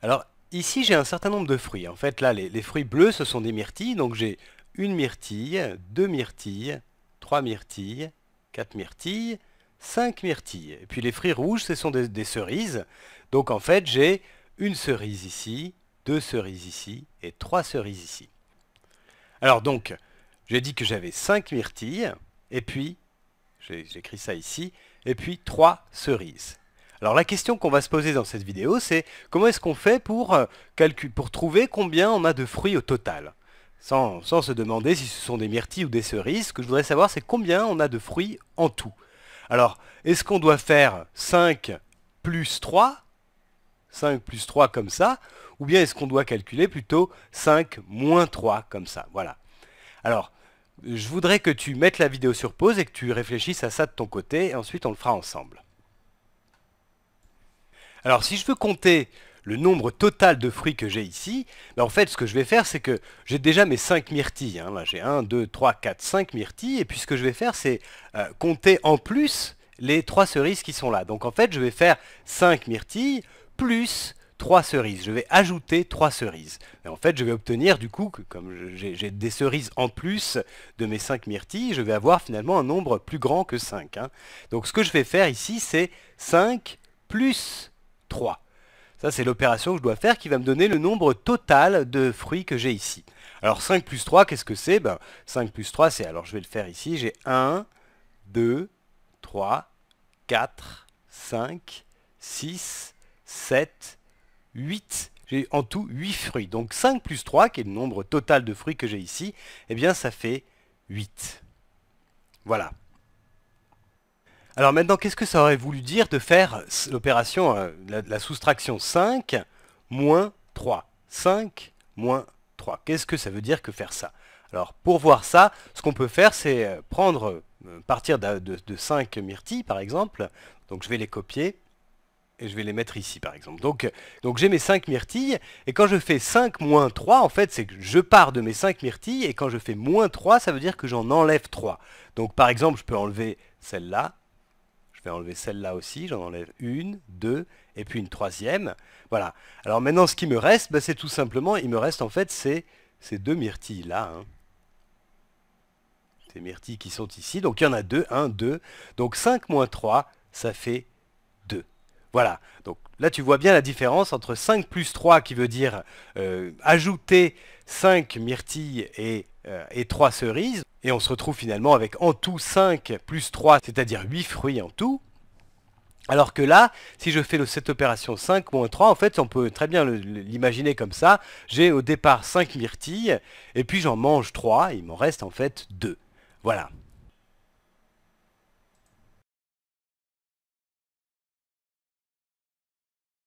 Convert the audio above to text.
Alors ici j'ai un certain nombre de fruits. En fait là les, fruits bleus ce sont des myrtilles. Donc j'ai une myrtille, deux myrtilles, trois myrtilles, quatre myrtilles, cinq myrtilles. Et puis les fruits rouges ce sont des, des cerises. Donc en fait j'ai une cerise ici, deux cerises ici et trois cerises ici. Alors donc j'ai dit que j'avais cinq myrtilles et puis j'écris ça ici et puis trois cerises. Alors la question qu'on va se poser dans cette vidéo, c'est comment est-ce qu'on fait pour, euh, pour trouver combien on a de fruits au total sans, sans, se demander si ce sont des myrtilles ou des cerises, ce que je voudrais savoir c'est combien on a de fruits en tout. Alors, est-ce qu'on doit faire 5 plus 3 5 plus 3 comme ça, ou bien est-ce qu'on doit calculer plutôt 5 moins 3 comme ça, voilà. Alors, je voudrais que tu mettes la vidéo sur pause et que tu réfléchisses à ça de ton côté, et ensuite on le fera ensemble. Alors si je veux compter le nombre total de fruits que j'ai ici, ben, en fait ce que je vais faire c'est que j'ai déjà mes 5 myrtilles. Hein. Là j'ai 1, 2, 3, 4, 5 myrtilles. Et puis ce que je vais faire c'est euh, compter en plus les 3 cerises qui sont là. Donc en fait je vais faire 5 myrtilles plus 3 cerises. Je vais ajouter 3 cerises. Et en fait je vais obtenir du coup, comme j'ai des cerises en plus de mes 5 myrtilles, je vais avoir finalement un nombre plus grand que 5. Hein. Donc ce que je vais faire ici c'est 5 plus 3. Ça, c'est l'opération que je dois faire qui va me donner le nombre total de fruits que j'ai ici. Alors 5 plus 3, qu'est-ce que c'est 5 ben, plus 3, c'est... Alors je vais le faire ici, j'ai 1, 2, 3, 4, 5, 6, 7, 8. J'ai en tout 8 fruits. Donc 5 plus 3, qui est le nombre total de fruits que j'ai ici, eh bien ça fait 8. Voilà. Alors maintenant, qu'est-ce que ça aurait voulu dire de faire l'opération, euh, la, soustraction 5 moins 3 5 moins 3. Qu'est-ce que ça veut dire que faire ça Alors pour voir ça, ce qu'on peut faire, c'est euh, prendre, euh, partir de, 5 myrtilles par exemple. Donc je vais les copier et je vais les mettre ici par exemple. Donc, donc j'ai mes 5 myrtilles, et quand je fais 5 moins 3, en fait c'est que je pars de mes 5 myrtilles, et quand je fais moins 3, ça veut dire que j'en enlève 3. Donc par exemple je peux enlever celle-là, je vais enlever celle-là aussi, j'en enlève une, deux, et puis une troisième. Voilà. Alors maintenant, ce qui me reste, ben, c'est tout simplement, il me reste en fait ces, ces deux myrtilles là. Hein. Ces myrtilles qui sont ici. Donc il y en a deux, un, deux. Donc 5 moins 3, ça fait 2. Voilà. Donc là, tu vois bien la différence entre 5 plus 3 qui veut dire euh, ajouter 5 myrtilles et, 3 euh, cerises. Et on se retrouve finalement avec en tout 5 plus 3, c'est-à-dire 8 fruits en tout. Alors que là, si je fais cette opération 5 moins 3, en fait, on peut très bien l'imaginer comme ça. J'ai au départ 5 myrtilles, et puis j'en mange 3, il m'en reste en fait 2. Voilà.